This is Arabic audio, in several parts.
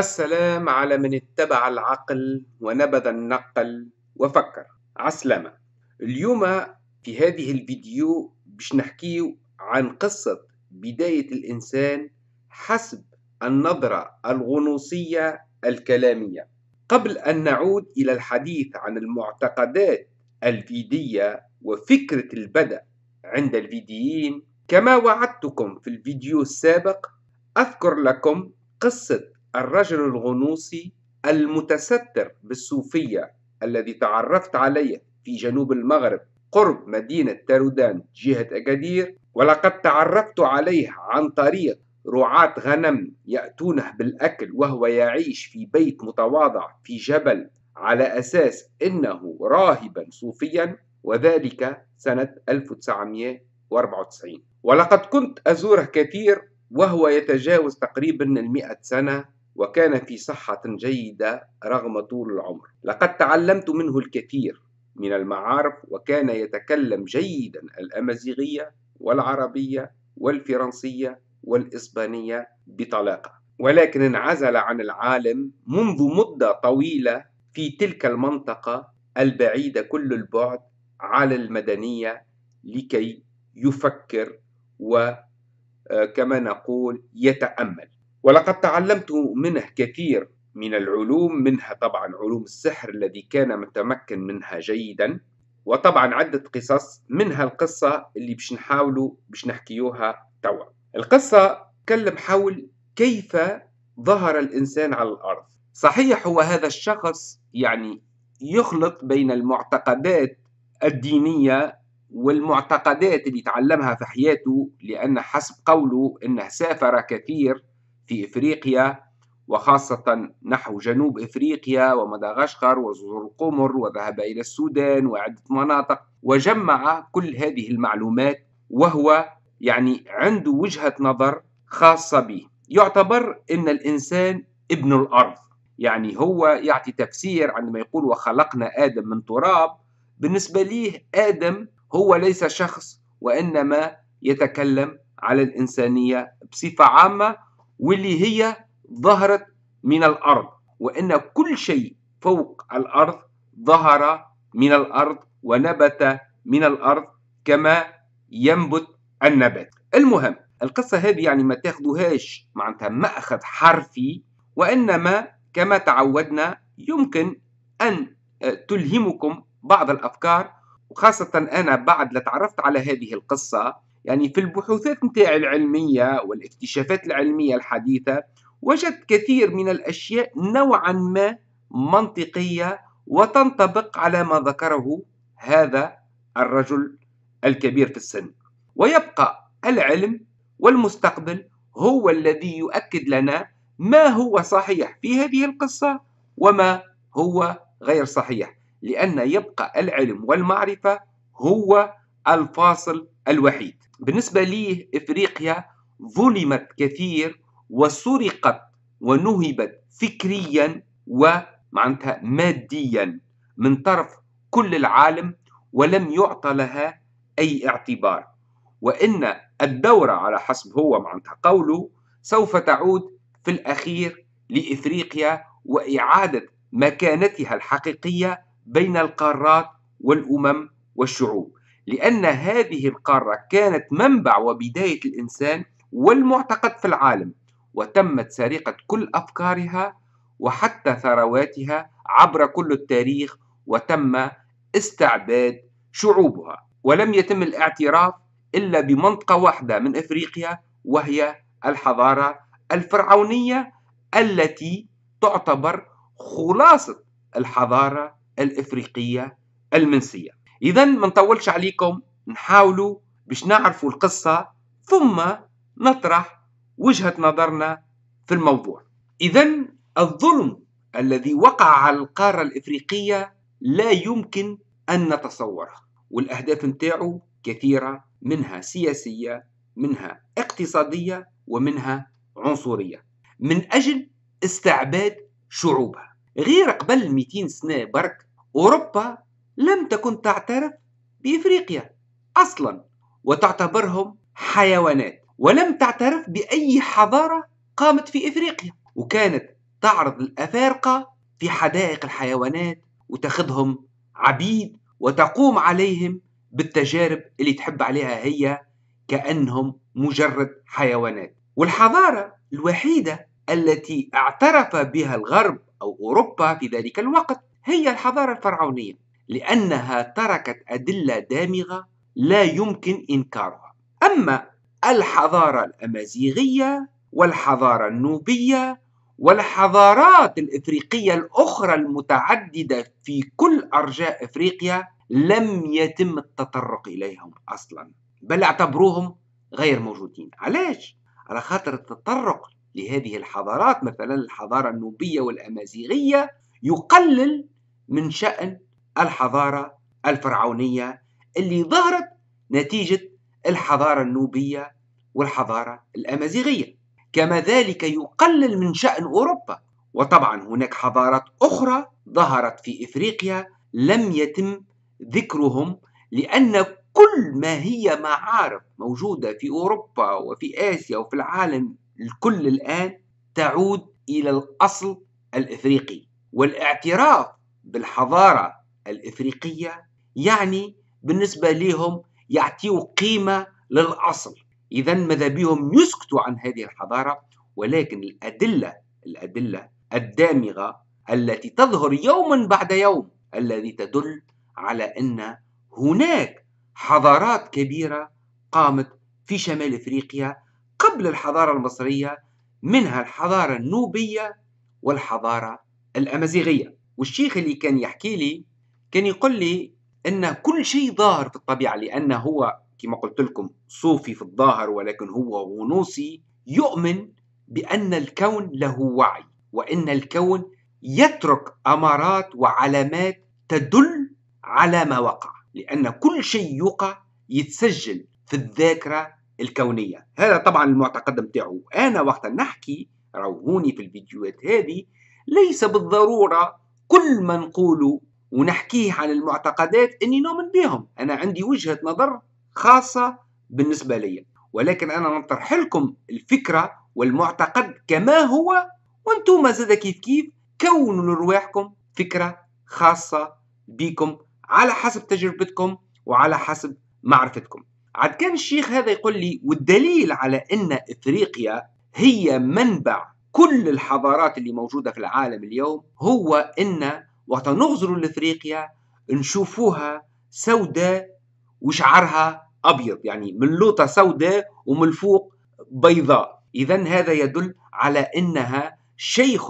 السلام على من اتبع العقل ونبذ النقل وفكر عسلامة اليوم في هذه الفيديو باش نحكي عن قصة بداية الإنسان حسب النظرة الغنوصية الكلامية قبل أن نعود إلى الحديث عن المعتقدات الفيدية وفكرة البدء عند الفيديين كما وعدتكم في الفيديو السابق أذكر لكم قصة الرجل الغنوصي المتستر بالصوفية الذي تعرفت عليه في جنوب المغرب قرب مدينة تارودان جهة أكادير ولقد تعرفت عليه عن طريق رعاة غنم يأتونه بالأكل وهو يعيش في بيت متواضع في جبل على أساس أنه راهبا صوفيا وذلك سنة 1994 ولقد كنت أزوره كثير وهو يتجاوز تقريبا المئة سنة وكان في صحة جيدة رغم طول العمر لقد تعلمت منه الكثير من المعارف وكان يتكلم جيدا الأمازيغية والعربية والفرنسية والإسبانية بطلاقة ولكن انعزل عن العالم منذ مدة طويلة في تلك المنطقة البعيدة كل البعد على المدنية لكي يفكر وكما آه، نقول يتأمل ولقد تعلمت منه كثير من العلوم منها طبعا علوم السحر الذي كان متمكن منها جيدا وطبعا عدة قصص منها القصة اللي باش نحاولوا باش نحكيوها توا القصة تكلم حول كيف ظهر الإنسان على الأرض صحيح هو هذا الشخص يعني يخلط بين المعتقدات الدينية والمعتقدات اللي تعلمها في حياته لأن حسب قوله أنه سافر كثير في إفريقيا وخاصة نحو جنوب إفريقيا ومدغشقر وزور القمر وذهب إلى السودان وعدة مناطق وجمع كل هذه المعلومات وهو يعني عنده وجهة نظر خاصة به يعتبر أن الإنسان ابن الأرض يعني هو يعطي تفسير عندما يقول وخلقنا آدم من تراب بالنسبة ليه آدم هو ليس شخص وإنما يتكلم على الإنسانية بصفة عامة واللي هي ظهرت من الأرض وإن كل شيء فوق الأرض ظهر من الأرض ونبت من الأرض كما ينبت النبات المهم القصة هذه يعني ما تاخذوهاش معناتها مأخذ حرفي وإنما كما تعودنا يمكن أن آه، تلهمكم بعض الأفكار وخاصة أنا بعد لا تعرفت على هذه القصة يعني في البحوثات نتاعي العلمية والاكتشافات العلمية الحديثة وجدت كثير من الأشياء نوعا ما منطقية وتنطبق على ما ذكره هذا الرجل الكبير في السن ويبقى العلم والمستقبل هو الذي يؤكد لنا ما هو صحيح في هذه القصة وما هو غير صحيح لأن يبقى العلم والمعرفة هو الفاصل الوحيد بالنسبة ليه إفريقيا ظلمت كثير وسرقت ونهبت فكريا ومعنتها ماديا من طرف كل العالم ولم يعطى لها أي اعتبار وإن الدورة على حسب هو معنتها قوله سوف تعود في الأخير لإفريقيا وإعادة مكانتها الحقيقية بين القارات والأمم والشعوب لأن هذه القارة كانت منبع وبداية الإنسان والمعتقد في العالم وتمت سرقة كل أفكارها وحتى ثرواتها عبر كل التاريخ وتم استعباد شعوبها ولم يتم الاعتراف إلا بمنطقة واحدة من إفريقيا وهي الحضارة الفرعونية التي تعتبر خلاصة الحضارة الإفريقية المنسية اذا ما نطولش عليكم نحاولوا باش نعرفوا القصه ثم نطرح وجهه نظرنا في الموضوع اذا الظلم الذي وقع على القاره الافريقيه لا يمكن ان نتصوره والاهداف نتاعو كثيره منها سياسيه منها اقتصاديه ومنها عنصريه من اجل استعباد شعوبها غير قبل 200 سنه برك اوروبا لم تكن تعترف بإفريقيا أصلا وتعتبرهم حيوانات ولم تعترف بأي حضارة قامت في إفريقيا وكانت تعرض الأفارقة في حدائق الحيوانات وتاخذهم عبيد وتقوم عليهم بالتجارب اللي تحب عليها هي كأنهم مجرد حيوانات والحضارة الوحيدة التي اعترف بها الغرب أو أوروبا في ذلك الوقت هي الحضارة الفرعونية لأنها تركت أدلة دامغة لا يمكن إنكارها أما الحضارة الأمازيغية والحضارة النوبية والحضارات الإفريقية الأخرى المتعددة في كل أرجاء إفريقيا لم يتم التطرق إليهم أصلا بل اعتبروهم غير موجودين علاش؟ على خاطر التطرق لهذه الحضارات مثلا الحضارة النوبية والأمازيغية يقلل من شأن الحضارة الفرعونية اللي ظهرت نتيجة الحضارة النوبية والحضارة الأمازيغية كما ذلك يقلل من شأن أوروبا وطبعا هناك حضارات أخرى ظهرت في إفريقيا لم يتم ذكرهم لأن كل ما هي معارف موجودة في أوروبا وفي آسيا وفي العالم الكل الآن تعود إلى الأصل الإفريقي والاعتراف بالحضارة الإفريقية يعني بالنسبة لهم يعطيوا قيمة للأصل إذا ماذا بهم يسكتوا عن هذه الحضارة ولكن الأدلة الأدلة الدامغة التي تظهر يوما بعد يوم الذي تدل على أن هناك حضارات كبيرة قامت في شمال إفريقيا قبل الحضارة المصرية منها الحضارة النوبية والحضارة الأمازيغية والشيخ اللي كان يحكي لي كان يقول لي ان كل شيء ظاهر في الطبيعه لان هو كما قلت لكم صوفي في الظاهر ولكن هو غنوصي يؤمن بان الكون له وعي وان الكون يترك امارات وعلامات تدل على ما وقع لان كل شيء يقع يتسجل في الذاكره الكونيه هذا طبعا المعتقد نتاعو انا وقت نحكي روهوني في الفيديوهات هذه ليس بالضروره كل ما نقوله ونحكيه عن المعتقدات اني نؤمن بهم انا عندي وجهه نظر خاصه بالنسبه لي ولكن انا نطرح لكم الفكره والمعتقد كما هو وانتم زاد كيف كيف كونوا لرواحكم فكره خاصه بكم على حسب تجربتكم وعلى حسب معرفتكم عاد كان الشيخ هذا يقول لي والدليل على ان افريقيا هي منبع كل الحضارات اللي موجوده في العالم اليوم هو ان وقت نغزروا لافريقيا نشوفوها سوداء وشعرها ابيض يعني من اللوطه سوداء ومن الفوق بيضاء اذا هذا يدل على انها شيخ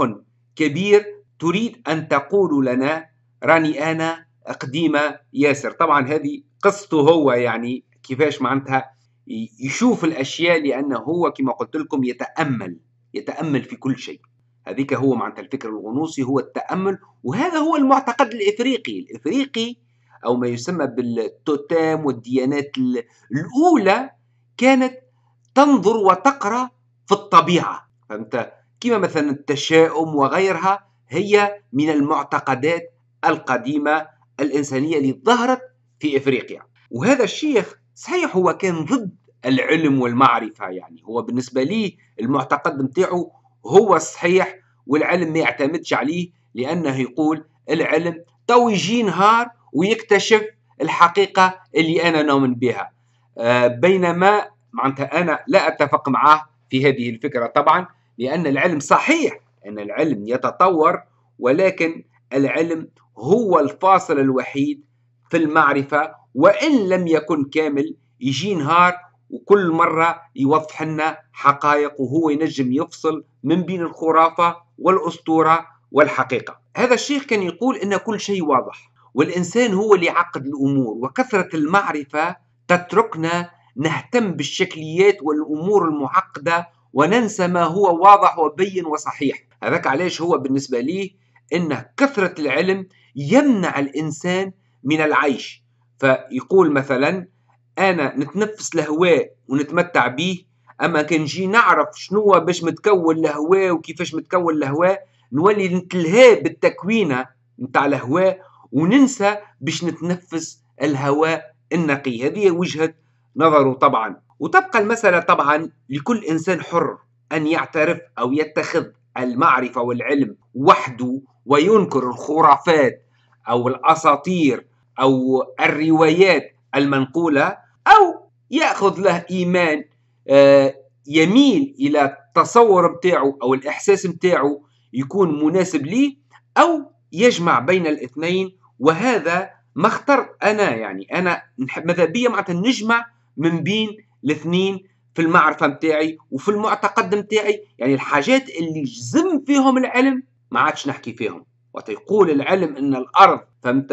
كبير تريد ان تقول لنا راني انا قديمه ياسر طبعا هذه قصته هو يعني كيفاش معناتها يشوف الاشياء لانه هو كما قلت لكم يتامل يتامل في كل شيء هذيك هو معناتها الفكر الغنوصي هو التأمل وهذا هو المعتقد الإفريقي الإفريقي أو ما يسمى بالتوتام والديانات الأولى كانت تنظر وتقرأ في الطبيعة فهمت كما مثلا التشاؤم وغيرها هي من المعتقدات القديمة الإنسانية اللي ظهرت في إفريقيا وهذا الشيخ صحيح هو كان ضد العلم والمعرفة يعني هو بالنسبة لي المعتقد نتاعو هو الصحيح والعلم ما يعتمدش عليه لأنه يقول العلم تو يجي نهار ويكتشف الحقيقة اللي أنا نؤمن بها آه، بينما معناتها أنا لا أتفق معه في هذه الفكرة طبعا لأن العلم صحيح أن العلم يتطور ولكن العلم هو الفاصل الوحيد في المعرفة وإن لم يكن كامل يجي نهار وكل مرة يوضح لنا حقائق وهو ينجم يفصل من بين الخرافة والأسطورة والحقيقة هذا الشيخ كان يقول أن كل شيء واضح والإنسان هو اللي عقد الأمور وكثرة المعرفة تتركنا نهتم بالشكليات والأمور المعقدة وننسى ما هو واضح وبين وصحيح هذاك علاش هو بالنسبة لي أن كثرة العلم يمنع الإنسان من العيش فيقول مثلا انا نتنفس الهواء ونتمتع به اما كان نجي نعرف شنو باش متكون الهواء وكيفاش متكون الهواء نولي نتلهى بالتكوينه نتاع الهواء وننسى باش نتنفس الهواء النقي هذه وجهه نظره طبعا وتبقى المساله طبعا لكل انسان حر ان يعترف او يتخذ المعرفه والعلم وحده وينكر الخرافات او الاساطير او الروايات المنقوله أو يأخذ له إيمان آه، يميل إلى التصور بتاعه أو الإحساس بتاعه يكون مناسب ليه أو يجمع بين الاثنين وهذا ما اخترت أنا يعني أنا ماذا بيا معناتها نجمع من بين الاثنين في المعرفة بتاعي وفي المعتقد بتاعي يعني الحاجات اللي جزم فيهم العلم ما عادش نحكي فيهم وتقول العلم أن الأرض فهمت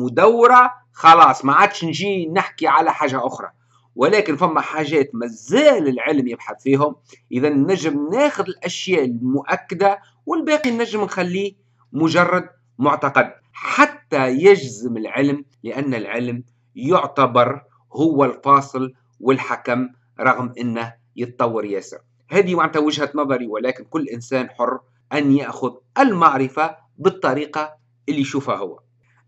مدوره خلاص ما عادش نجي نحكي على حاجه اخرى ولكن فما حاجات مازال العلم يبحث فيهم اذا نجم ناخذ الاشياء المؤكده والباقي نجم نخليه مجرد معتقد حتى يجزم العلم لان العلم يعتبر هو الفاصل والحكم رغم انه يتطور ياسر هذه معناتها وجهه نظري ولكن كل انسان حر ان ياخذ المعرفه بالطريقه اللي يشوفها هو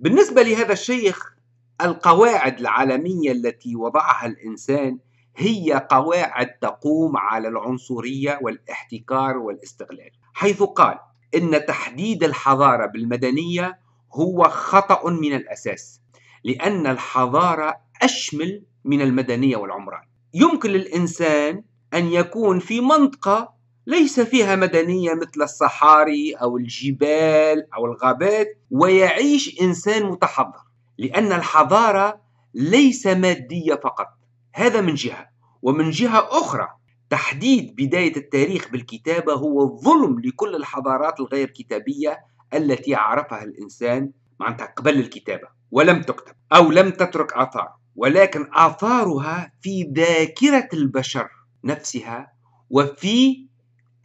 بالنسبة لهذا الشيخ القواعد العالمية التي وضعها الإنسان هي قواعد تقوم على العنصرية والاحتكار والاستغلال حيث قال إن تحديد الحضارة بالمدنية هو خطأ من الأساس لأن الحضارة أشمل من المدنية والعمران يمكن للإنسان أن يكون في منطقة ليس فيها مدنية مثل الصحاري أو الجبال أو الغابات ويعيش إنسان متحضر لأن الحضارة ليس مادية فقط هذا من جهة ومن جهة أخرى تحديد بداية التاريخ بالكتابة هو ظلم لكل الحضارات الغير كتابية التي عرفها الإنسان معناتها قبل الكتابة ولم تكتب أو لم تترك آثار ولكن آثارها في ذاكرة البشر نفسها وفي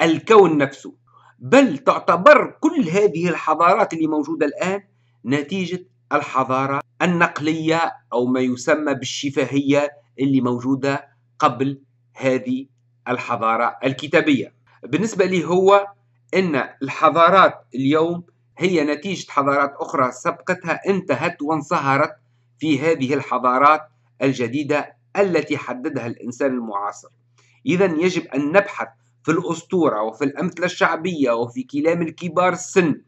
الكون نفسه بل تعتبر كل هذه الحضارات اللي موجودة الآن نتيجة الحضارة النقلية أو ما يسمى بالشفاهية اللي موجودة قبل هذه الحضارة الكتابية بالنسبة لي هو أن الحضارات اليوم هي نتيجة حضارات أخرى سبقتها انتهت وانصهرت في هذه الحضارات الجديدة التي حددها الإنسان المعاصر إذا يجب أن نبحث في الأسطورة وفي الأمثلة الشعبية وفي كلام الكبار السن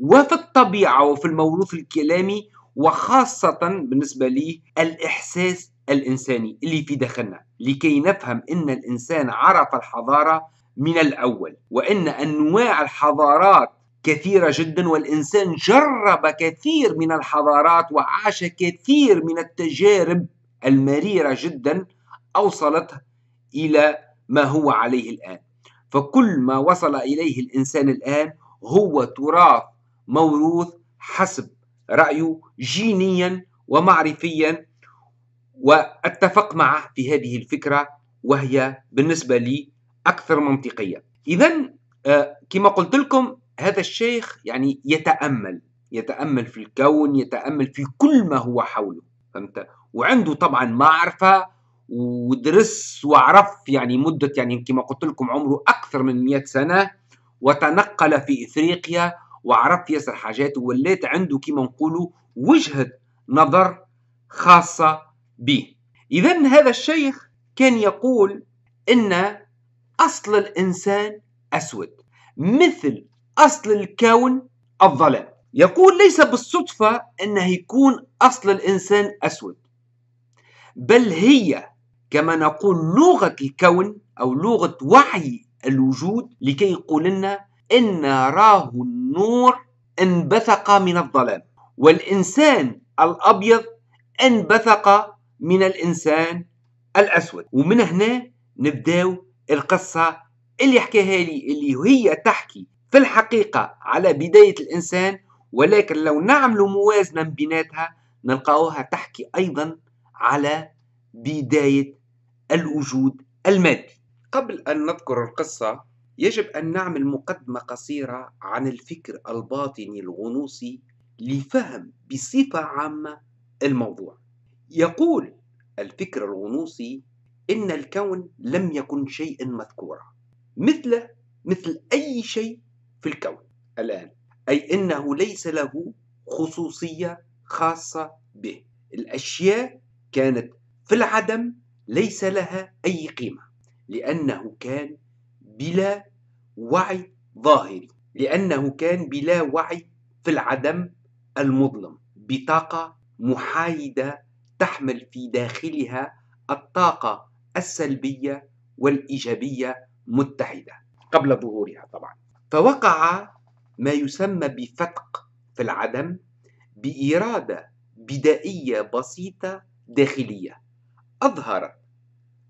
وفي الطبيعة وفي الموروث الكلامي وخاصة بالنسبة لي الإحساس الإنساني اللي في داخلنا لكي نفهم أن الإنسان عرف الحضارة من الأول وأن أنواع الحضارات كثيرة جدا والإنسان جرب كثير من الحضارات وعاش كثير من التجارب المريرة جدا أوصلته إلى ما هو عليه الآن فكل ما وصل إليه الإنسان الآن هو تراث موروث حسب رأيه جينيا ومعرفيا واتفق معه في هذه الفكرة وهي بالنسبة لي أكثر منطقية إذا آه، كما قلت لكم هذا الشيخ يعني يتأمل يتأمل في الكون يتأمل في كل ما هو حوله فهمت وعنده طبعا معرفة ودرس وعرف يعني مدة يعني كما قلت لكم عمره أكثر من 100 سنة وتنقل في إفريقيا وعرف ياسر حاجات ولات عنده كما نقولوا وجهة نظر خاصة به إذا هذا الشيخ كان يقول إن أصل الإنسان أسود مثل أصل الكون الظلام يقول ليس بالصدفة أنه يكون أصل الإنسان أسود بل هي كما نقول لغة الكون أو لغة وعي الوجود لكي يقول لنا إن راه النور انبثق من الظلام والإنسان الأبيض انبثق من الإنسان الأسود ومن هنا نبداو القصة اللي حكاها لي اللي هي تحكي في الحقيقة على بداية الإنسان ولكن لو نعملوا موازنة بيناتها نلقاوها تحكي أيضا على بداية الوجود المادي قبل أن نذكر القصة يجب أن نعمل مقدمة قصيرة عن الفكر الباطني الغنوصي لفهم بصفة عامة الموضوع يقول الفكر الغنوصي إن الكون لم يكن شيئا مذكورا مثل مثل أي شيء في الكون الآن أي إنه ليس له خصوصية خاصة به الأشياء كانت في العدم ليس لها أي قيمة لأنه كان بلا وعي ظاهري لأنه كان بلا وعي في العدم المظلم بطاقة محايدة تحمل في داخلها الطاقة السلبية والإيجابية متحدة قبل ظهورها طبعا فوقع ما يسمى بفتق في العدم بإرادة بدائية بسيطة داخلية أظهرت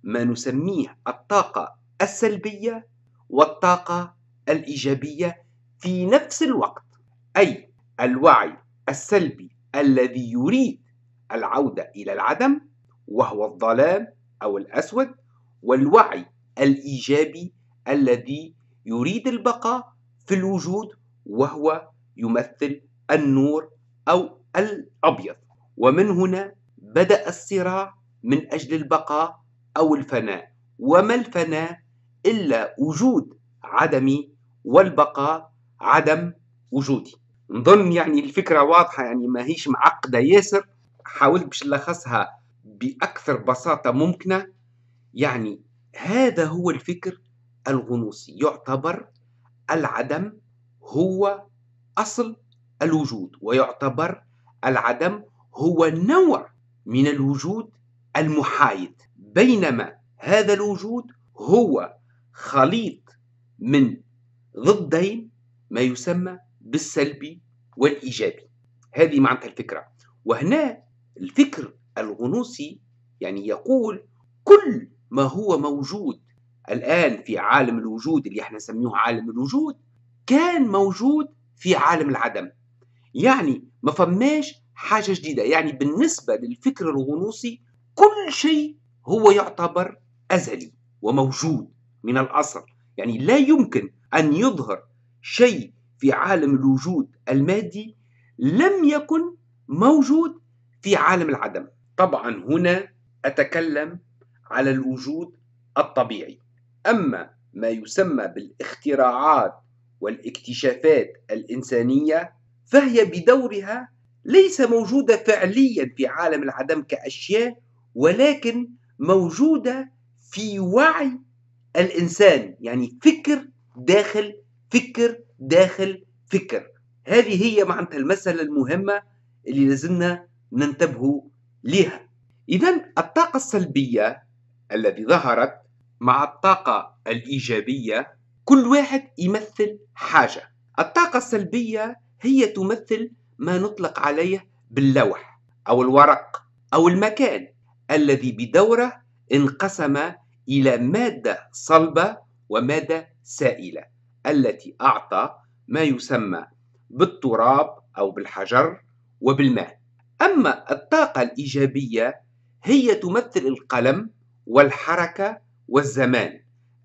ما نسميه الطاقة السلبية والطاقة الإيجابية في نفس الوقت أي الوعي السلبي الذي يريد العودة إلى العدم وهو الظلام أو الأسود والوعي الإيجابي الذي يريد البقاء في الوجود وهو يمثل النور أو الأبيض ومن هنا بدأ الصراع من أجل البقاء أو الفناء وما الفناء إلا وجود عدمي والبقاء عدم وجودي نظن يعني الفكرة واضحة يعني ما هيش معقدة ياسر حاولت باش نلخصها بأكثر بساطة ممكنة يعني هذا هو الفكر الغنوصي يعتبر العدم هو أصل الوجود ويعتبر العدم هو نوع من الوجود المحايد بينما هذا الوجود هو خليط من ضدين ما يسمى بالسلبي والإيجابي هذه معناتها الفكرة وهنا الفكر الغنوصي يعني يقول كل ما هو موجود الآن في عالم الوجود اللي احنا نسميه عالم الوجود كان موجود في عالم العدم يعني ما فماش حاجة جديدة يعني بالنسبة للفكر الغنوصي كل شيء هو يعتبر أزلي وموجود من الأصل يعني لا يمكن أن يظهر شيء في عالم الوجود المادي لم يكن موجود في عالم العدم طبعا هنا أتكلم على الوجود الطبيعي أما ما يسمى بالاختراعات والاكتشافات الإنسانية فهي بدورها ليس موجودة فعليا في عالم العدم كأشياء ولكن موجودة في وعي الإنسان يعني فكر داخل فكر داخل فكر هذه هي معناتها المسألة المهمة اللي لازمنا ننتبه لها إذا الطاقة السلبية التي ظهرت مع الطاقة الإيجابية كل واحد يمثل حاجة الطاقة السلبية هي تمثل ما نطلق عليه باللوح أو الورق أو المكان الذي بدوره انقسم إلى مادة صلبة ومادة سائلة التي أعطى ما يسمى بالتراب أو بالحجر وبالماء أما الطاقة الإيجابية هي تمثل القلم والحركة والزمان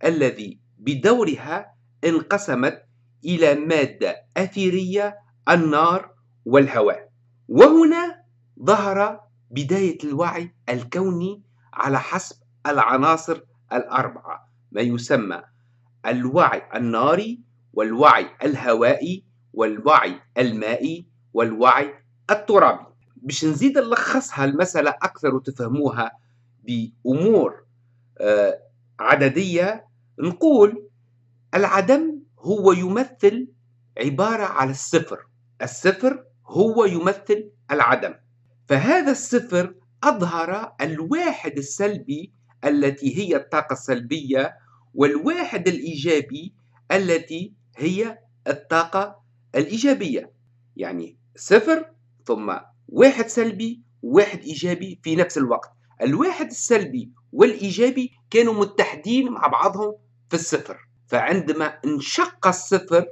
الذي بدورها انقسمت إلى مادة أثيرية النار والهواء وهنا ظهر بداية الوعي الكوني على حسب العناصر الأربعة ما يسمى الوعي الناري والوعي الهوائي والوعي المائي والوعي الترابي باش نزيد نلخصها المسألة أكثر وتفهموها بأمور آه، عددية نقول العدم هو يمثل عبارة على الصفر الصفر هو يمثل العدم فهذا الصفر أظهر الواحد السلبي التي هي الطاقة السلبية والواحد الإيجابي التي هي الطاقة الإيجابية يعني صفر ثم واحد سلبي واحد إيجابي في نفس الوقت الواحد السلبي والإيجابي كانوا متحدين مع بعضهم في الصفر فعندما انشق الصفر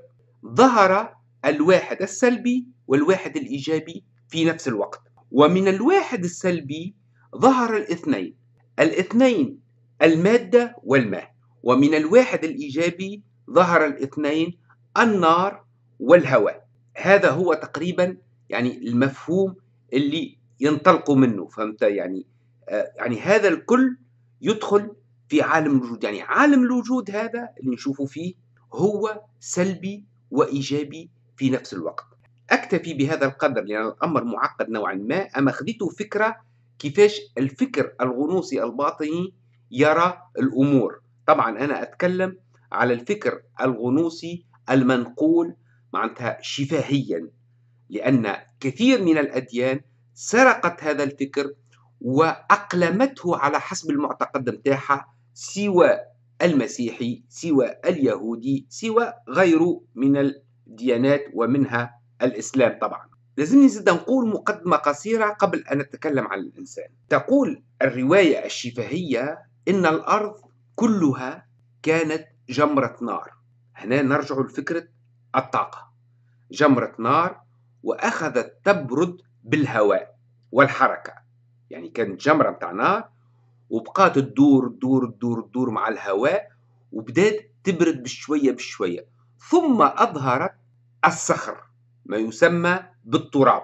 ظهر الواحد السلبي والواحد الإيجابي في نفس الوقت ومن الواحد السلبي ظهر الاثنين الاثنين المادة والماء ومن الواحد الإيجابي ظهر الاثنين النار والهواء هذا هو تقريبا يعني المفهوم اللي ينطلق منه فهمت يعني آه يعني هذا الكل يدخل في عالم الوجود يعني عالم الوجود هذا اللي نشوفه فيه هو سلبي وإيجابي في نفس الوقت أكتفي بهذا القدر لأن الأمر معقد نوعا ما أما خذيت فكرة كيفاش الفكر الغنوصي الباطني يرى الأمور طبعا أنا أتكلم على الفكر الغنوصي المنقول معناتها شفاهيا لأن كثير من الأديان سرقت هذا الفكر وأقلمته على حسب المعتقد متاعها سوى المسيحي سوى اليهودي سوى غيره من الديانات ومنها الإسلام طبعا لازمني زد نقول مقدمة قصيرة قبل أن أتكلم عن الإنسان تقول الرواية الشفهية إن الأرض كلها كانت جمرة نار هنا نرجع لفكرة الطاقة جمرة نار وأخذت تبرد بالهواء والحركة يعني كانت جمرة متاع نار وبقات تدور تدور تدور تدور مع الهواء وبدات تبرد بشوية بشوية ثم أظهرت الصخر ما يسمى بالتراب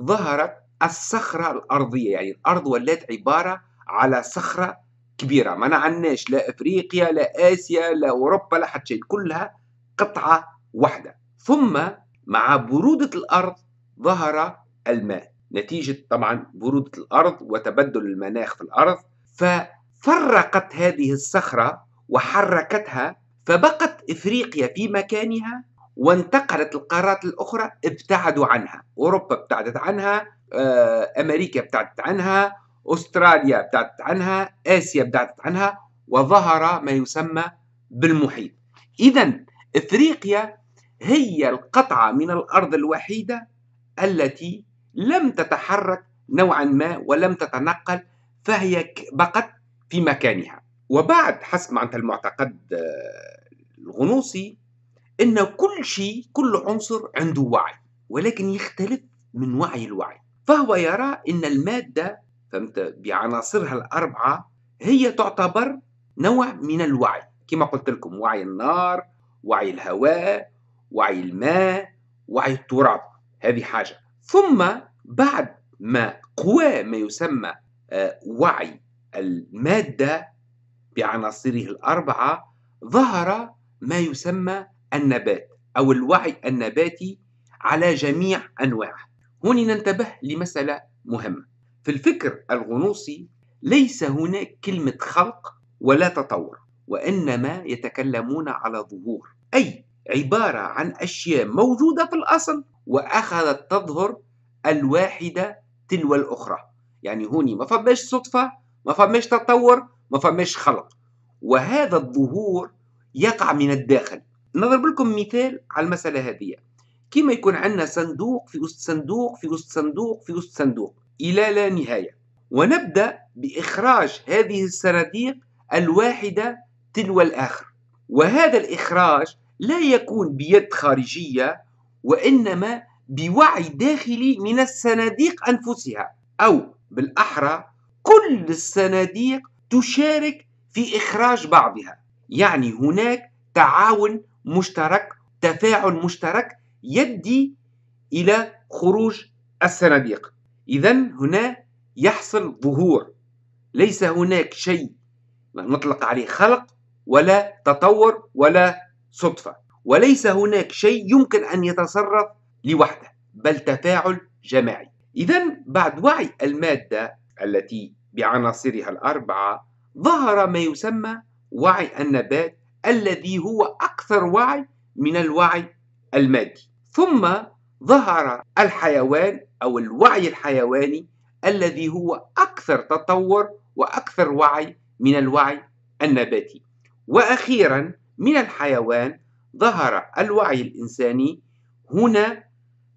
ظهرت الصخرة الأرضية يعني الأرض ولات عبارة على صخرة كبيرة ما نعناش لا أفريقيا لا آسيا لا أوروبا لا حتى شيء كلها قطعة واحدة ثم مع برودة الأرض ظهر الماء نتيجة طبعا برودة الأرض وتبدل المناخ في الأرض ففرقت هذه الصخرة وحركتها فبقت إفريقيا في مكانها وانتقلت القارات الأخرى ابتعدوا عنها أوروبا ابتعدت عنها آه، أمريكا ابتعدت عنها أستراليا ابتعدت عنها آسيا ابتعدت عنها وظهر ما يسمى بالمحيط إذا إفريقيا هي القطعة من الأرض الوحيدة التي لم تتحرك نوعا ما ولم تتنقل فهي بقت في مكانها وبعد حسب معناتها المعتقد آه، الغنوصي ان كل شيء كل عنصر عنده وعي ولكن يختلف من وعي الوعي فهو يرى ان الماده فهمت بعناصرها الاربعه هي تعتبر نوع من الوعي كما قلت لكم وعي النار وعي الهواء وعي الماء وعي التراب هذه حاجه ثم بعد ما قوى ما يسمى آه، وعي الماده بعناصره الاربعه ظهر ما يسمى النبات أو الوعي النباتي على جميع أنواعه هنا ننتبه لمسألة مهمة في الفكر الغنوصي ليس هناك كلمة خلق ولا تطور وإنما يتكلمون على ظهور أي عبارة عن أشياء موجودة في الأصل وأخذت تظهر الواحدة تلو الأخرى يعني هوني ما فماش صدفة ما فماش تطور ما فماش خلق وهذا الظهور يقع من الداخل نضرب لكم مثال على المسألة هذه كما يكون عندنا صندوق في وسط صندوق في وسط صندوق في وسط صندوق إلى لا نهاية ونبدأ بإخراج هذه الصناديق الواحدة تلو الآخر وهذا الإخراج لا يكون بيد خارجية وإنما بوعي داخلي من الصناديق أنفسها أو بالأحرى كل الصناديق تشارك في إخراج بعضها يعني هناك تعاون مشترك تفاعل مشترك يدي إلى خروج الصناديق إذا هنا يحصل ظهور ليس هناك شيء نطلق عليه خلق ولا تطور ولا صدفة وليس هناك شيء يمكن أن يتصرف لوحده بل تفاعل جماعي إذا بعد وعي المادة التي بعناصرها الأربعة ظهر ما يسمى وعي النبات الذي هو أكثر وعي من الوعي المادي ثم ظهر الحيوان أو الوعي الحيواني الذي هو أكثر تطور وأكثر وعي من الوعي النباتي وأخيرا من الحيوان ظهر الوعي الإنساني هنا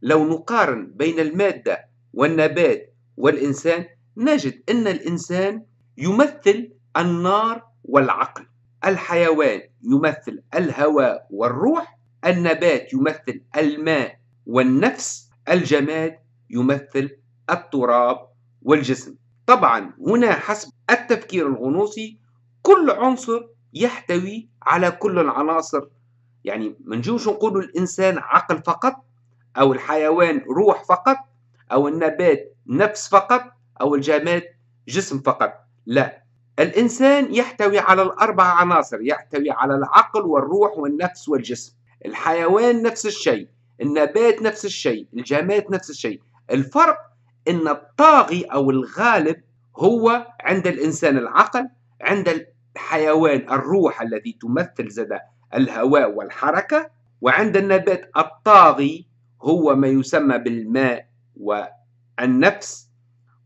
لو نقارن بين المادة والنبات والإنسان نجد أن الإنسان يمثل النار والعقل الحيوان يمثل الهواء والروح النبات يمثل الماء والنفس الجماد يمثل التراب والجسم طبعا هنا حسب التفكير الغنوصي كل عنصر يحتوي على كل العناصر يعني منجوش نجوش الانسان عقل فقط او الحيوان روح فقط او النبات نفس فقط او الجماد جسم فقط لا الإنسان يحتوي على الأربع عناصر يحتوي على العقل والروح والنفس والجسم الحيوان نفس الشيء النبات نفس الشيء الجماد نفس الشيء الفرق أن الطاغي أو الغالب هو عند الإنسان العقل عند الحيوان الروح الذي تمثل زاد الهواء والحركة وعند النبات الطاغي هو ما يسمى بالماء والنفس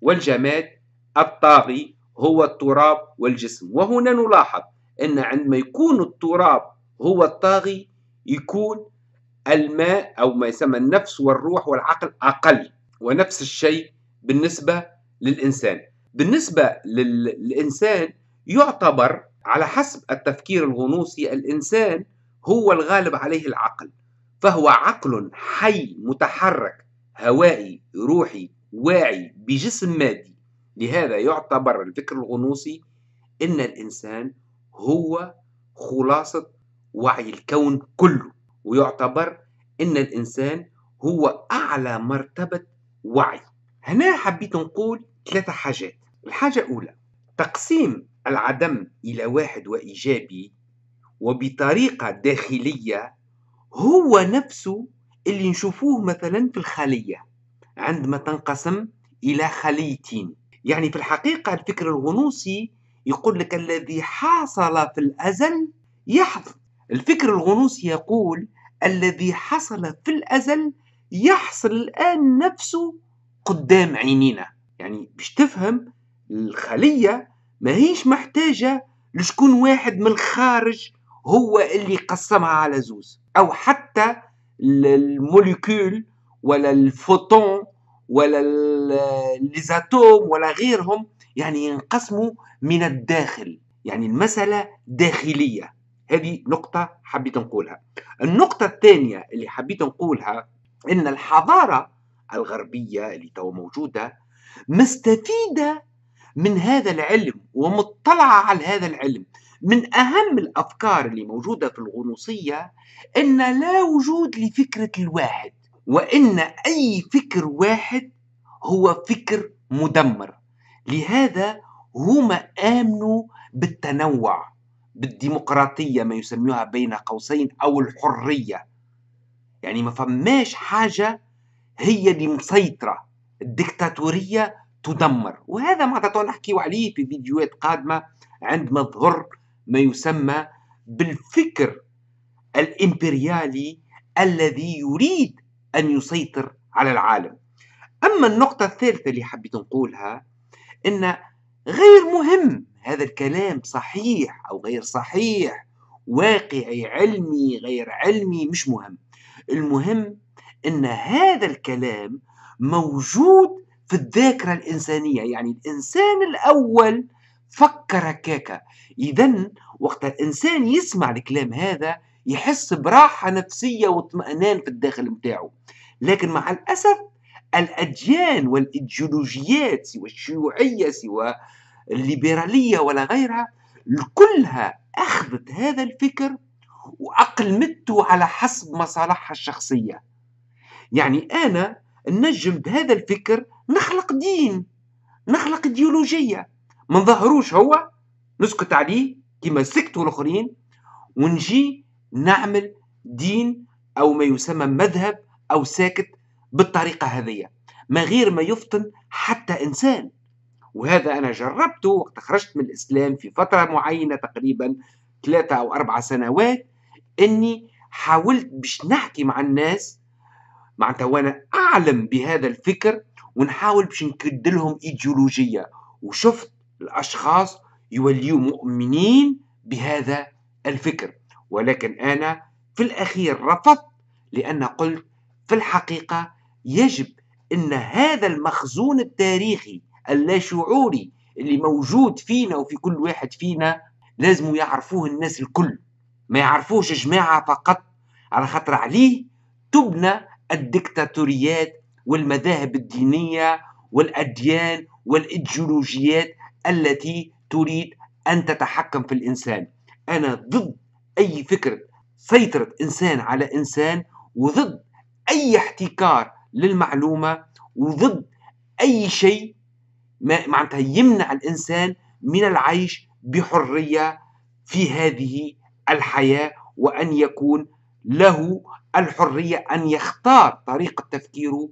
والجماد الطاغي هو التراب والجسم وهنا نلاحظ أن عندما يكون التراب هو الطاغي يكون الماء أو ما يسمى النفس والروح والعقل أقل ونفس الشيء بالنسبة للإنسان بالنسبة للإنسان يعتبر على حسب التفكير الغنوصي الإنسان هو الغالب عليه العقل فهو عقل حي متحرك هوائي روحي واعي بجسم مادي لهذا يعتبر الفكر الغنوصي أن الإنسان هو خلاصة وعي الكون كله ويعتبر أن الإنسان هو أعلى مرتبة وعي هنا حبيت نقول ثلاثة حاجات الحاجة الأولى تقسيم العدم إلى واحد وإيجابي وبطريقة داخلية هو نفسه اللي نشوفوه مثلا في الخلية عندما تنقسم إلى خليتين يعني في الحقيقة الفكر الغنوصي يقول لك الذي حصل في الأزل يحظ الفكر الغنوصي يقول الذي حصل في الأزل يحصل الآن نفسه قدام عينينا يعني باش تفهم الخلية ماهيش محتاجة لشكون واحد من الخارج هو اللي قسمها على زوز أو حتى الموليكول ولا الفوتون ولا الليزاتوم ولا غيرهم يعني ينقسموا من الداخل يعني المسألة داخلية هذه نقطة حبيت نقولها النقطة الثانية اللي حبيت نقولها إن الحضارة الغربية اللي توا موجودة مستفيدة من هذا العلم ومطلعة على هذا العلم من أهم الأفكار اللي موجودة في الغنوصية أن لا وجود لفكرة الواحد وان اي فكر واحد هو فكر مدمر لهذا هما امنوا بالتنوع بالديمقراطيه ما يسميها بين قوسين او الحريه يعني ما فماش حاجه هي اللي مسيطره الدكتاتوريه تدمر وهذا ما نحكي عليه في فيديوهات قادمه عندما ظهر ما يسمى بالفكر الامبريالي الذي يريد أن يسيطر على العالم أما النقطة الثالثة اللي حبيت نقولها أن غير مهم هذا الكلام صحيح أو غير صحيح واقعي علمي غير علمي مش مهم المهم أن هذا الكلام موجود في الذاكرة الإنسانية يعني الإنسان الأول فكر هكاكا إذا وقت الإنسان يسمع الكلام هذا يحس براحة نفسية واطمئنان في الداخل متاعه لكن مع الأسف الأديان والإيديولوجيات سوى الشيوعية سوى الليبرالية ولا غيرها كلها أخذت هذا الفكر وأقلمته على حسب مصالحها الشخصية يعني أنا نجم بهذا الفكر نخلق دين نخلق ايديولوجية ما نظهروش هو نسكت عليه كما سكتوا الآخرين ونجي نعمل دين أو ما يسمى مذهب أو ساكت بالطريقة هذه ما غير ما يفطن حتى إنسان وهذا أنا جربته وقت خرجت من الإسلام في فترة معينة تقريبا ثلاثة أو أربع سنوات أني حاولت باش نحكي مع الناس معناتها وأنا أعلم بهذا الفكر ونحاول باش نكد لهم إيديولوجية وشفت الأشخاص يوليوا مؤمنين بهذا الفكر ولكن أنا في الأخير رفضت لأن قلت في الحقيقة يجب أن هذا المخزون التاريخي اللاشعوري اللي موجود فينا وفي كل واحد فينا لازم يعرفوه الناس الكل ما يعرفوش جماعة فقط على خاطر عليه تبنى الدكتاتوريات والمذاهب الدينية والأديان والإيديولوجيات التي تريد أن تتحكم في الإنسان أنا ضد أي فكرة سيطرة إنسان على إنسان وضد أي احتكار للمعلومة وضد أي شيء معناتها يمنع الإنسان من العيش بحرية في هذه الحياة وأن يكون له الحرية أن يختار طريقة تفكيره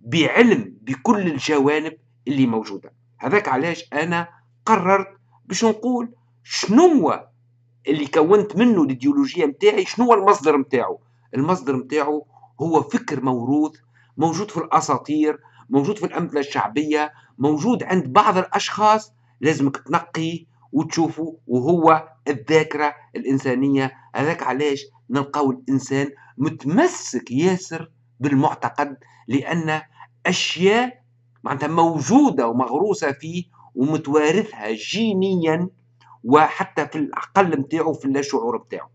بعلم بكل الجوانب اللي موجودة هذاك علاش أنا قررت باش نقول شنو اللي كونت منه الايديولوجيه نتاعي شنو هو المصدر نتاعو المصدر نتاعو هو فكر موروث موجود في الاساطير موجود في الامثله الشعبيه موجود عند بعض الاشخاص لازمك تنقي وتشوفه وهو الذاكره الانسانيه هذاك علاش نلقاو الانسان متمسك ياسر بالمعتقد لان اشياء معناتها موجوده ومغروسه فيه ومتوارثها جينيا وحتى في العقل نتاعو في اللاشعور نتاعو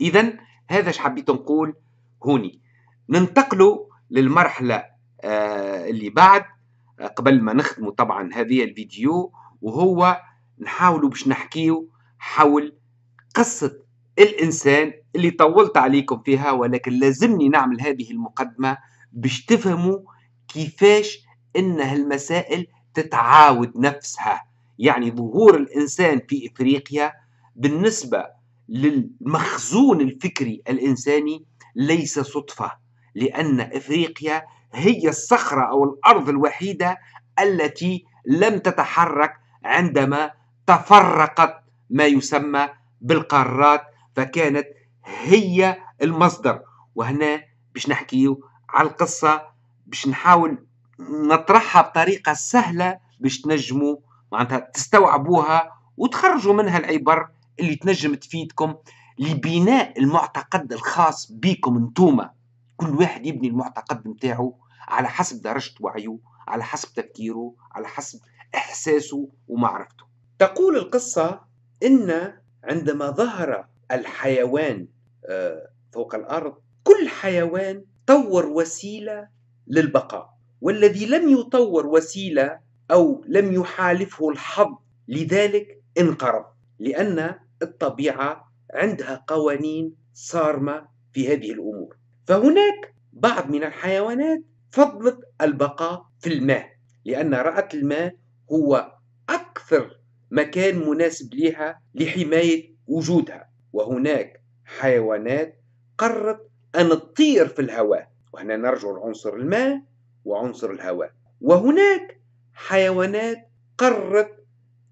اذا هذا اش حبيت نقول هوني ننتقلوا للمرحله آه، اللي بعد آه، قبل ما نختموا طبعا هذه الفيديو وهو نحاولوا باش نحكيو حول قصه الانسان اللي طولت عليكم فيها ولكن لازمني نعمل هذه المقدمه باش تفهموا كيفاش ان هالمسائل تتعاود نفسها يعني ظهور الإنسان في إفريقيا بالنسبة للمخزون الفكري الإنساني ليس صدفة لأن إفريقيا هي الصخرة أو الأرض الوحيدة التي لم تتحرك عندما تفرقت ما يسمى بالقارات فكانت هي المصدر وهنا باش نحكيو على القصة باش نحاول نطرحها بطريقة سهلة باش تنجموا معناتها تستوعبوها وتخرجوا منها العبر اللي تنجم تفيدكم لبناء المعتقد الخاص بكم انتوما كل واحد يبني المعتقد نتاعو على حسب درجة وعيه على حسب تفكيره على حسب إحساسه ومعرفته تقول القصة إن عندما ظهر الحيوان آه، فوق الأرض كل حيوان طور وسيلة للبقاء والذي لم يطور وسيلة أو لم يحالفه الحظ لذلك انقرض لأن الطبيعة عندها قوانين صارمة في هذه الأمور فهناك بعض من الحيوانات فضلت البقاء في الماء لأن رأت الماء هو أكثر مكان مناسب لها لحماية وجودها وهناك حيوانات قررت أن تطير في الهواء وهنا نرجع لعنصر الماء وعنصر الهواء وهناك حيوانات قررت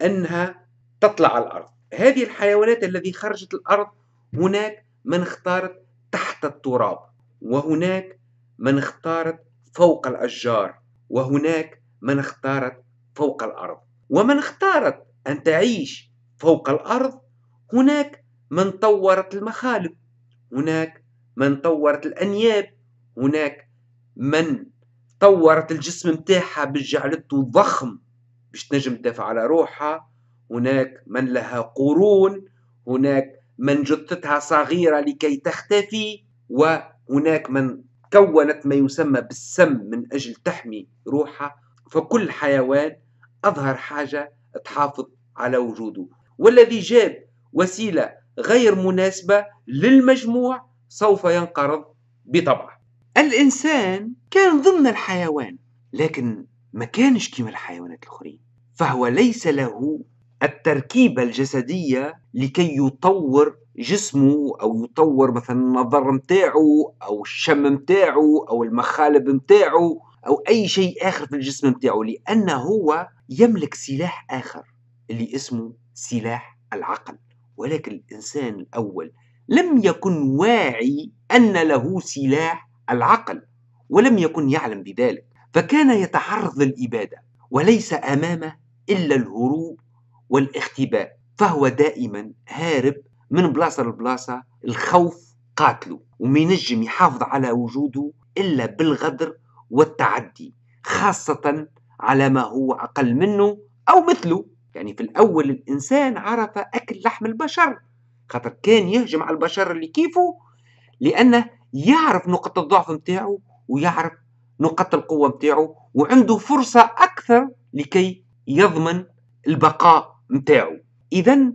أنها تطلع على الأرض هذه الحيوانات التي خرجت الأرض هناك من اختارت تحت التراب وهناك من اختارت فوق الأشجار وهناك من اختارت فوق الأرض ومن اختارت أن تعيش فوق الأرض هناك من طورت المخالب هناك من طورت الأنياب هناك من طورت الجسم متاعها باش جعلته ضخم باش تنجم تدافع على روحها هناك من لها قرون هناك من جثتها صغيرة لكي تختفي وهناك من كونت ما يسمى بالسم من أجل تحمي روحها فكل حيوان أظهر حاجة تحافظ على وجوده والذي جاب وسيلة غير مناسبة للمجموع سوف ينقرض بطبعه الإنسان كان ضمن الحيوان لكن ما كانش كيما الحيوانات الأخرين فهو ليس له التركيبة الجسدية لكي يطور جسمه أو يطور مثلا النظر متاعه أو الشم متاعه أو المخالب متاعه أو أي شيء آخر في الجسم متاعه لأنه هو يملك سلاح آخر اللي اسمه سلاح العقل ولكن الإنسان الأول لم يكن واعي أن له سلاح العقل ولم يكن يعلم بذلك فكان يتعرض للإبادة وليس أمامه إلا الهروب والاختباء فهو دائما هارب من بلاصة لبلاصة الخوف قاتله نجم يحافظ على وجوده إلا بالغدر والتعدي خاصة على ما هو أقل منه أو مثله يعني في الأول الإنسان عرف أكل لحم البشر خاطر كان يهجم على البشر اللي كيفه لأنه يعرف نقطة الضعف نتاعو ويعرف نقطة القوة نتاعو وعنده فرصة أكثر لكي يضمن البقاء نتاعو إذا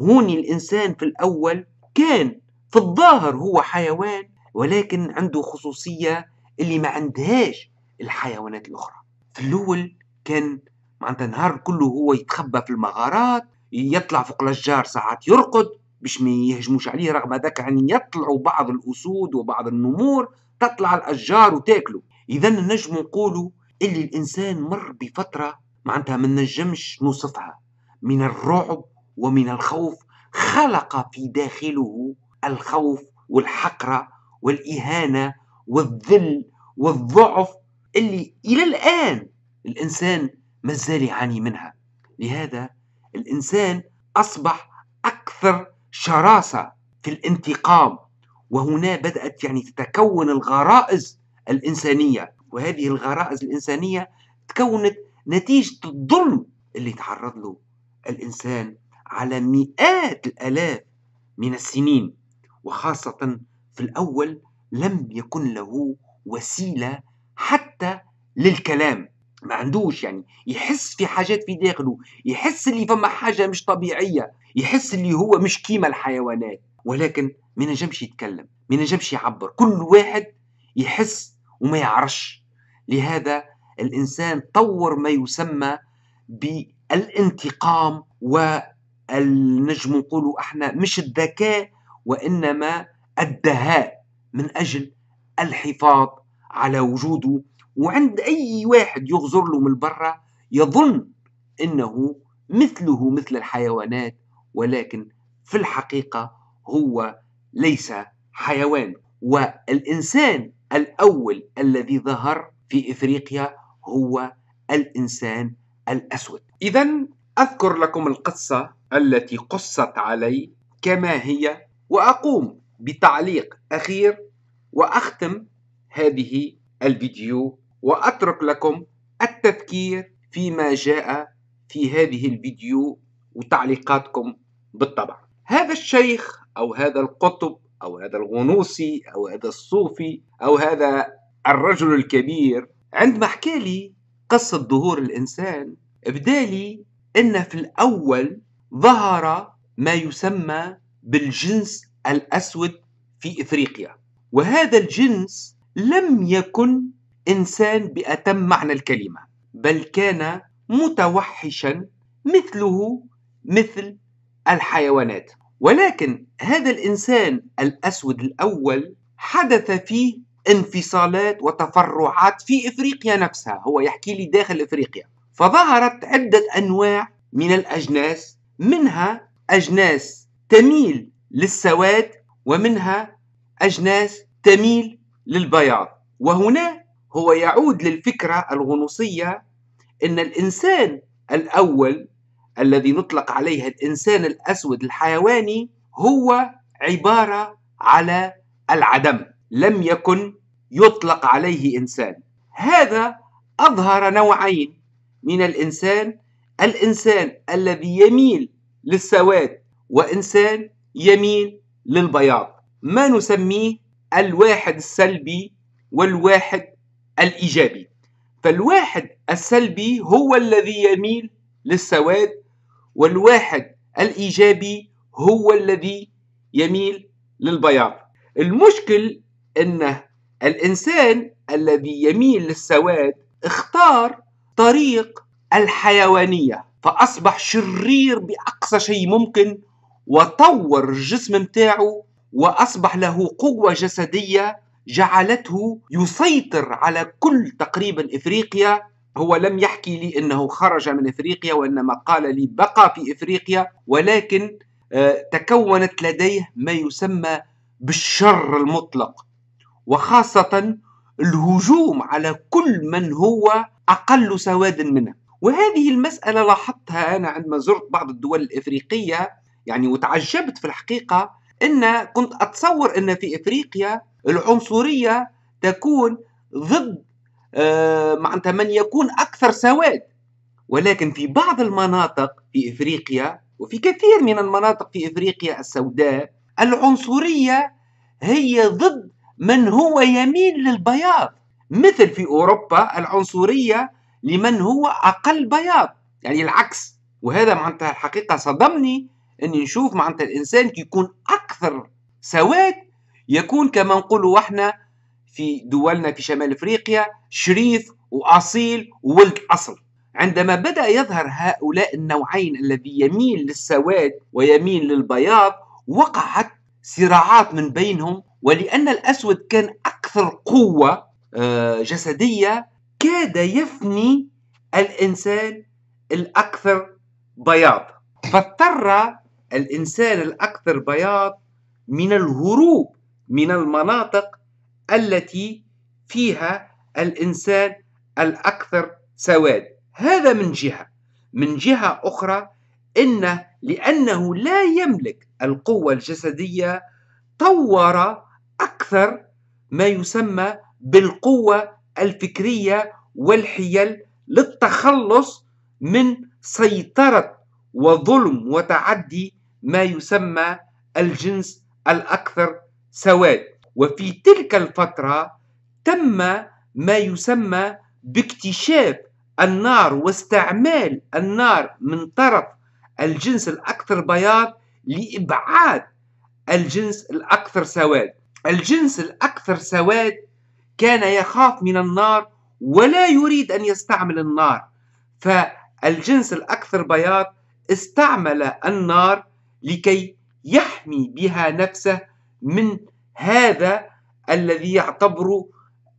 هوني الإنسان في الأول كان في الظاهر هو حيوان ولكن عنده خصوصية اللي ما عندهاش الحيوانات الأخرى في الأول كان معناتها النهار كله هو يتخبى في المغارات يطلع فوق الأشجار ساعات يرقد باش ما يهجموش عليه رغم ذاك يعني يطلعوا بعض الاسود وبعض النمور تطلع الاشجار وتاكلوا اذا نجم نقولوا اللي الانسان مر بفتره معناتها ما نجمش نوصفها من الرعب ومن الخوف خلق في داخله الخوف والحقره والاهانه والذل والضعف اللي الى الان الانسان مازال يعاني منها لهذا الانسان اصبح اكثر شراسة في الانتقام وهنا بدأت يعني تتكون الغرائز الإنسانية وهذه الغرائز الإنسانية تكونت نتيجة الظلم اللي تعرض له الإنسان على مئات الآلاف من السنين وخاصة في الأول لم يكن له وسيلة حتى للكلام ما عندوش يعني يحس في حاجات في داخله يحس اللي فما حاجة مش طبيعية يحس اللي هو مش كيما الحيوانات ولكن ما ينجمش يتكلم ما ينجمش يعبر كل واحد يحس وما يعرفش لهذا الانسان طور ما يسمى بالانتقام والنجم نقولوا احنا مش الذكاء وانما الدهاء من اجل الحفاظ على وجوده وعند اي واحد يغزر له من برا يظن انه مثله مثل الحيوانات ولكن في الحقيقة هو ليس حيوان والإنسان الأول الذي ظهر في إفريقيا هو الإنسان الأسود إذا أذكر لكم القصة التي قصت علي كما هي وأقوم بتعليق أخير وأختم هذه الفيديو وأترك لكم التفكير فيما جاء في هذه الفيديو وتعليقاتكم بالطبع هذا الشيخ أو هذا القطب أو هذا الغنوصي أو هذا الصوفي أو هذا الرجل الكبير عندما حكى لي قصة ظهور الإنسان بدالي أن في الأول ظهر ما يسمى بالجنس الأسود في إفريقيا وهذا الجنس لم يكن إنسان بأتم معنى الكلمة بل كان متوحشا مثله مثل الحيوانات ولكن هذا الانسان الاسود الاول حدث فيه انفصالات وتفرعات في افريقيا نفسها هو يحكي لي داخل افريقيا فظهرت عده انواع من الاجناس منها اجناس تميل للسواد ومنها اجناس تميل للبياض وهنا هو يعود للفكره الغنوصيه ان الانسان الاول الذي نطلق عليه الإنسان الأسود الحيواني هو عبارة على العدم لم يكن يطلق عليه إنسان هذا أظهر نوعين من الإنسان الإنسان الذي يميل للسواد وإنسان يميل للبياض ما نسميه الواحد السلبي والواحد الإيجابي فالواحد السلبي هو الذي يميل للسواد والواحد الايجابي هو الذي يميل للبياض المشكل انه الانسان الذي يميل للسواد اختار طريق الحيوانيه فاصبح شرير باقصى شيء ممكن وطور الجسم متاعه واصبح له قوه جسديه جعلته يسيطر على كل تقريبا افريقيا هو لم يحكي لي انه خرج من افريقيا وانما قال لي بقى في افريقيا ولكن آه، تكونت لديه ما يسمى بالشر المطلق وخاصه الهجوم على كل من هو اقل سوادا منه وهذه المساله لاحظتها انا عندما زرت بعض الدول الافريقيه يعني وتعجبت في الحقيقه ان كنت اتصور ان في افريقيا العنصريه تكون ضد آه، معناتها من يكون أكثر سواد ولكن في بعض المناطق في إفريقيا وفي كثير من المناطق في إفريقيا السوداء العنصرية هي ضد من هو يميل للبياض مثل في أوروبا العنصرية لمن هو أقل بياض يعني العكس وهذا معناتها الحقيقة صدمني أني نشوف معناتها الإنسان كي يكون أكثر سواد يكون كما نقولوا احنا في دولنا في شمال افريقيا شريف واصيل وولد اصل عندما بدا يظهر هؤلاء النوعين الذي يميل للسواد ويميل للبياض وقعت صراعات من بينهم ولان الاسود كان اكثر قوه آه، جسديه كاد يفني الانسان الاكثر بياض فاضطر الانسان الاكثر بياض من الهروب من المناطق التي فيها الإنسان الأكثر سواد هذا من جهة من جهة أخرى إنه لأنه لا يملك القوة الجسدية طور أكثر ما يسمى بالقوة الفكرية والحيل للتخلص من سيطرة وظلم وتعدي ما يسمى الجنس الأكثر سواد وفي تلك الفترة تم ما يسمى باكتشاف النار واستعمال النار من طرف الجنس الأكثر بياض لإبعاد الجنس الأكثر سواد الجنس الأكثر سواد كان يخاف من النار ولا يريد أن يستعمل النار فالجنس الأكثر بياض استعمل النار لكي يحمي بها نفسه من هذا الذي يعتبر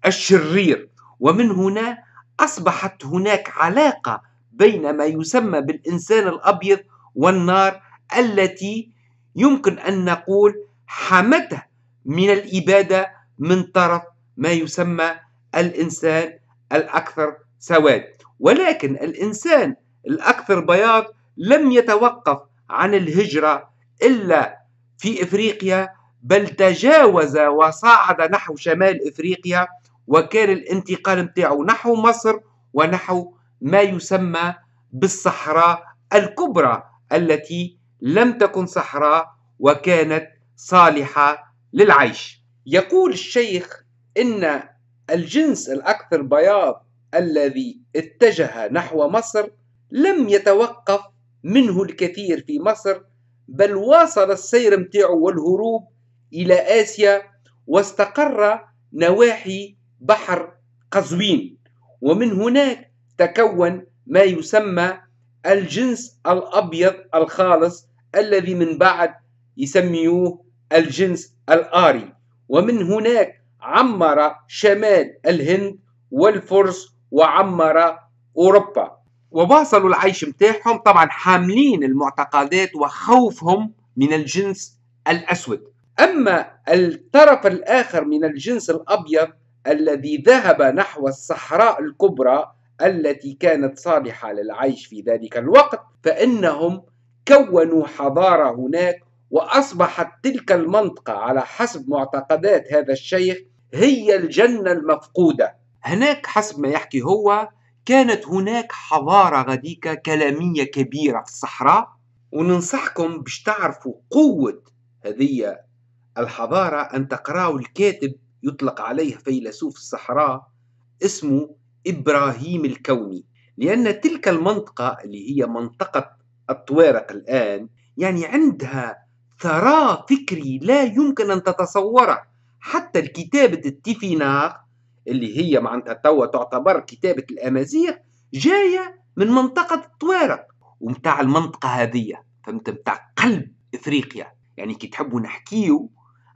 الشرير ومن هنا أصبحت هناك علاقة بين ما يسمى بالإنسان الأبيض والنار التي يمكن أن نقول حمته من الإبادة من طرف ما يسمى الإنسان الأكثر سواد ولكن الإنسان الأكثر بياض لم يتوقف عن الهجرة إلا في إفريقيا بل تجاوز وصعد نحو شمال افريقيا وكان الانتقال نتاعه نحو مصر ونحو ما يسمى بالصحراء الكبرى التي لم تكن صحراء وكانت صالحه للعيش. يقول الشيخ ان الجنس الاكثر بياض الذي اتجه نحو مصر لم يتوقف منه الكثير في مصر بل واصل السير متاعه والهروب إلى آسيا واستقر نواحي بحر قزوين ومن هناك تكون ما يسمى الجنس الأبيض الخالص الذي من بعد يسميوه الجنس الآري ومن هناك عمر شمال الهند والفرس وعمر أوروبا وواصلوا العيش متاعهم طبعا حاملين المعتقدات وخوفهم من الجنس الأسود أما الطرف الآخر من الجنس الأبيض الذي ذهب نحو الصحراء الكبرى التي كانت صالحة للعيش في ذلك الوقت فإنهم كونوا حضارة هناك وأصبحت تلك المنطقة على حسب معتقدات هذا الشيخ هي الجنة المفقودة هناك حسب ما يحكي هو كانت هناك حضارة غديكة كلامية كبيرة في الصحراء وننصحكم باش تعرفوا قوة هذه الحضارة أن تقرأوا الكاتب يطلق عليه فيلسوف الصحراء اسمه إبراهيم الكوني لأن تلك المنطقة اللي هي منطقة الطوارق الآن يعني عندها ثراء فكري لا يمكن أن تتصوره حتى الكتابة التيفيناغ اللي هي معناتها توا تعتبر كتابة الأمازيغ جاية من منطقة الطوارق ومتاع المنطقة هذه فهمت متاع قلب إفريقيا يعني كي تحبوا نحكيو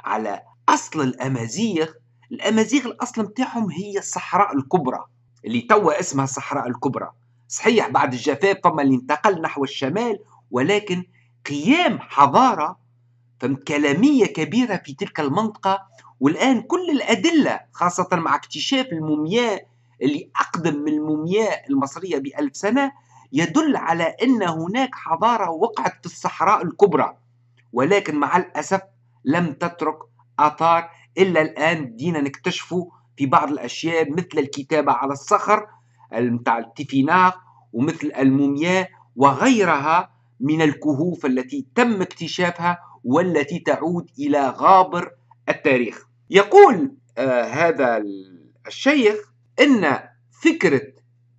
على اصل الامازيغ الامازيغ الاصل نتاعهم هي الصحراء الكبرى اللي توا اسمها الصحراء الكبرى صحيح بعد الجفاف فما اللي انتقل نحو الشمال ولكن قيام حضاره فهمت كلاميه كبيره في تلك المنطقه والان كل الادله خاصه مع اكتشاف المومياء اللي اقدم من المومياء المصريه بألف سنه يدل على ان هناك حضاره وقعت في الصحراء الكبرى ولكن مع الاسف لم تترك آثار إلا الآن دينا نكتشفه في بعض الأشياء مثل الكتابة على الصخر نتاع التيفيناغ ومثل المومياء وغيرها من الكهوف التي تم اكتشافها والتي تعود إلى غابر التاريخ يقول آه هذا الشيخ أن فكرة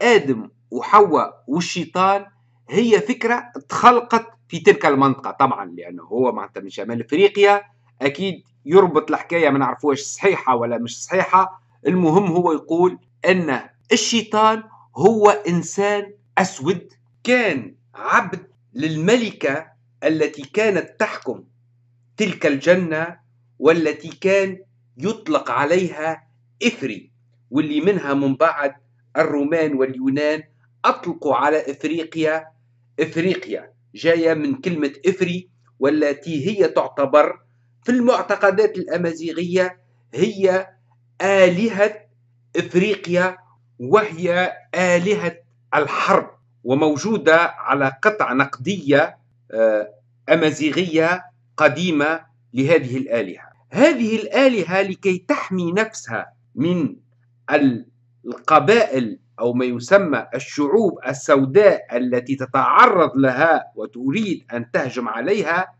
آدم وحواء والشيطان هي فكرة تخلقت في تلك المنطقة طبعا لأنه هو معناتها من شمال أفريقيا اكيد يربط الحكايه ما نعرفوش صحيحه ولا مش صحيحه المهم هو يقول ان الشيطان هو انسان اسود كان عبد للملكه التي كانت تحكم تلك الجنه والتي كان يطلق عليها اثري واللي منها من بعد الرومان واليونان اطلقوا على افريقيا افريقيا جايه من كلمه افري والتي هي تعتبر في المعتقدات الأمازيغية هي آلهة إفريقيا وهي آلهة الحرب وموجودة على قطع نقدية آه، أمازيغية قديمة لهذه الآلهة هذه الآلهة لكي تحمي نفسها من القبائل أو ما يسمى الشعوب السوداء التي تتعرض لها وتريد أن تهجم عليها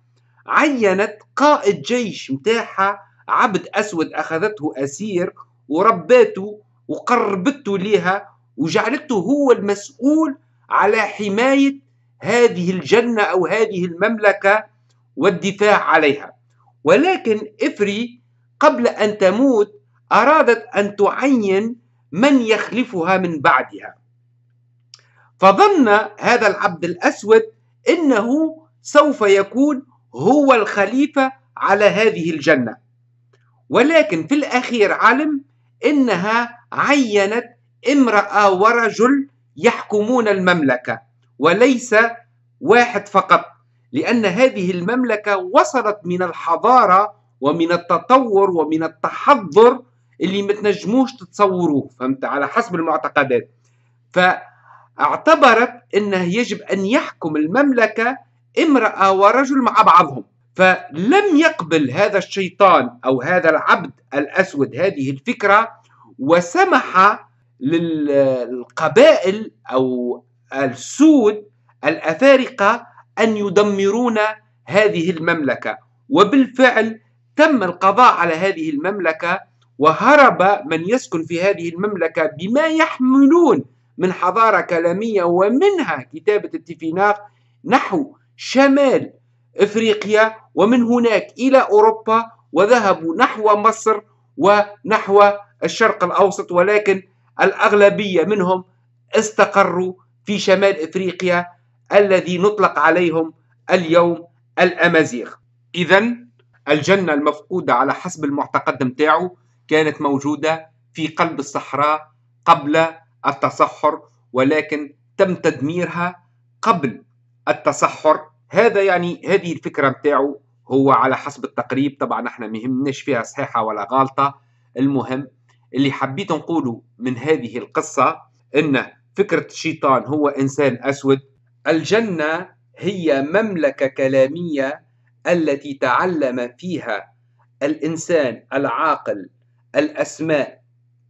عينت قائد جيش متاعها عبد أسود أخذته أسير ورباته وقربته ليها وجعلته هو المسؤول على حماية هذه الجنة أو هذه المملكة والدفاع عليها ولكن إفري قبل أن تموت أرادت أن تعين من يخلفها من بعدها فظن هذا العبد الأسود أنه سوف يكون هو الخليفة على هذه الجنة ولكن في الأخير علم إنها عينت امرأة ورجل يحكمون المملكة وليس واحد فقط لأن هذه المملكة وصلت من الحضارة ومن التطور ومن التحضر اللي ما تنجموش تتصوروه فهمت على حسب المعتقدات فاعتبرت أنه يجب أن يحكم المملكة امرأة ورجل مع بعضهم فلم يقبل هذا الشيطان أو هذا العبد الأسود هذه الفكرة وسمح للقبائل أو السود الأفارقة أن يدمرون هذه المملكة وبالفعل تم القضاء على هذه المملكة وهرب من يسكن في هذه المملكة بما يحملون من حضارة كلامية ومنها كتابة التفيناق نحو شمال افريقيا ومن هناك الى اوروبا وذهبوا نحو مصر ونحو الشرق الاوسط ولكن الاغلبيه منهم استقروا في شمال افريقيا الذي نطلق عليهم اليوم الامازيغ اذا الجنه المفقوده على حسب المعتقد متاعه كانت موجوده في قلب الصحراء قبل التصحر ولكن تم تدميرها قبل التصحر هذا يعني هذه الفكرة متاعه هو على حسب التقريب طبعا احنا ما يهمناش فيها صحيحة ولا غالطة المهم اللي حبيت نقوله من هذه القصة ان فكرة الشيطان هو انسان اسود الجنة هي مملكة كلامية التي تعلم فيها الانسان العاقل الاسماء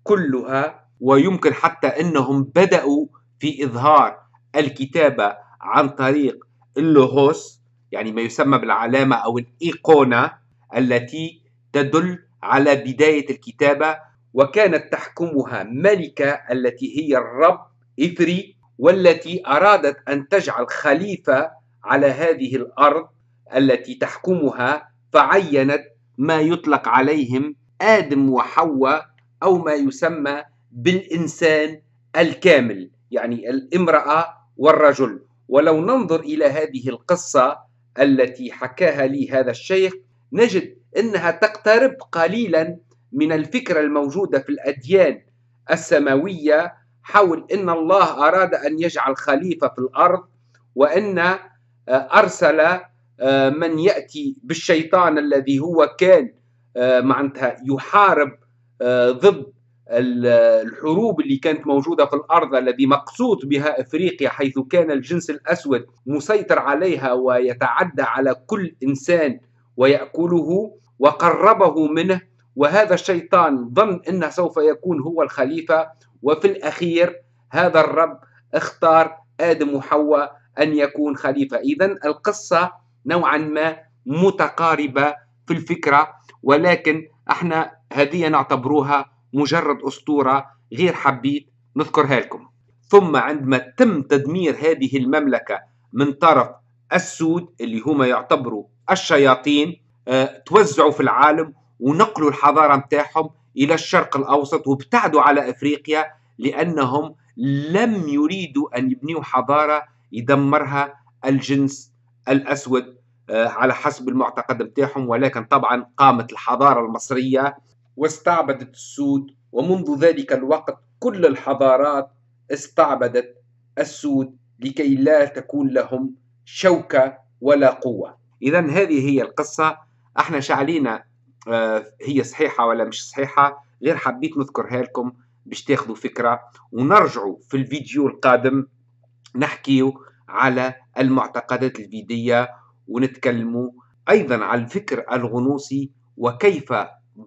كلها ويمكن حتى انهم بدأوا في اظهار الكتابة عن طريق اللوغوس يعني ما يسمى بالعلامة أو الإيقونة التي تدل على بداية الكتابة وكانت تحكمها ملكة التي هي الرب إثري والتي أرادت أن تجعل خليفة على هذه الأرض التي تحكمها فعينت ما يطلق عليهم آدم وحواء أو ما يسمى بالإنسان الكامل يعني الامرأة والرجل ولو ننظر إلى هذه القصة التي حكاها لي هذا الشيخ نجد أنها تقترب قليلا من الفكرة الموجودة في الأديان السماوية حول أن الله أراد أن يجعل خليفة في الأرض وأن آه، أرسل آه، من يأتي بالشيطان الذي هو كان آه، معناتها يحارب ضد الحروب اللي كانت موجوده في الارض الذي مقصود بها افريقيا حيث كان الجنس الاسود مسيطر عليها ويتعدى على كل انسان وياكله وقربه منه وهذا الشيطان ظن انه سوف يكون هو الخليفه وفي الاخير هذا الرب اختار ادم وحواء ان يكون خليفه اذا القصه نوعا ما متقاربه في الفكره ولكن احنا هذه نعتبروها مجرد أسطورة غير حبيت نذكرها لكم ثم عندما تم تدمير هذه المملكة من طرف السود اللي هما يعتبروا الشياطين آه، توزعوا في العالم ونقلوا الحضارة متاعهم إلى الشرق الأوسط وابتعدوا على أفريقيا لأنهم لم يريدوا أن يبنيوا حضارة يدمرها الجنس الأسود آه، على حسب المعتقد متاعهم ولكن طبعا قامت الحضارة المصرية واستعبدت السود ومنذ ذلك الوقت كل الحضارات استعبدت السود لكي لا تكون لهم شوكة ولا قوة إذا هذه هي القصة احنا شعلينا آه، هي صحيحة ولا مش صحيحة غير حبيت نذكرها لكم باش تاخذوا فكرة ونرجعوا في الفيديو القادم نحكيو على المعتقدات الفيدية ونتكلموا أيضا على الفكر الغنوصي وكيف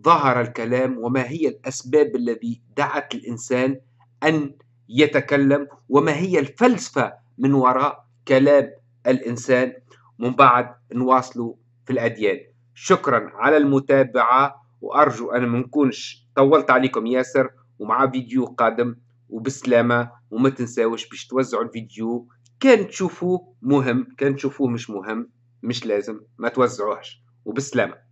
ظهر الكلام وما هي الأسباب الذي دعت الإنسان أن يتكلم وما هي الفلسفة من وراء كلام الإنسان من بعد نواصله في الأديان شكرا على المتابعة وأرجو أن ما نكونش طولت عليكم ياسر ومع فيديو قادم وبسلامة وما تنساوش باش توزعوا الفيديو كان تشوفوه مهم كان تشوفوه مش مهم مش لازم ما توزعوهش وبسلامه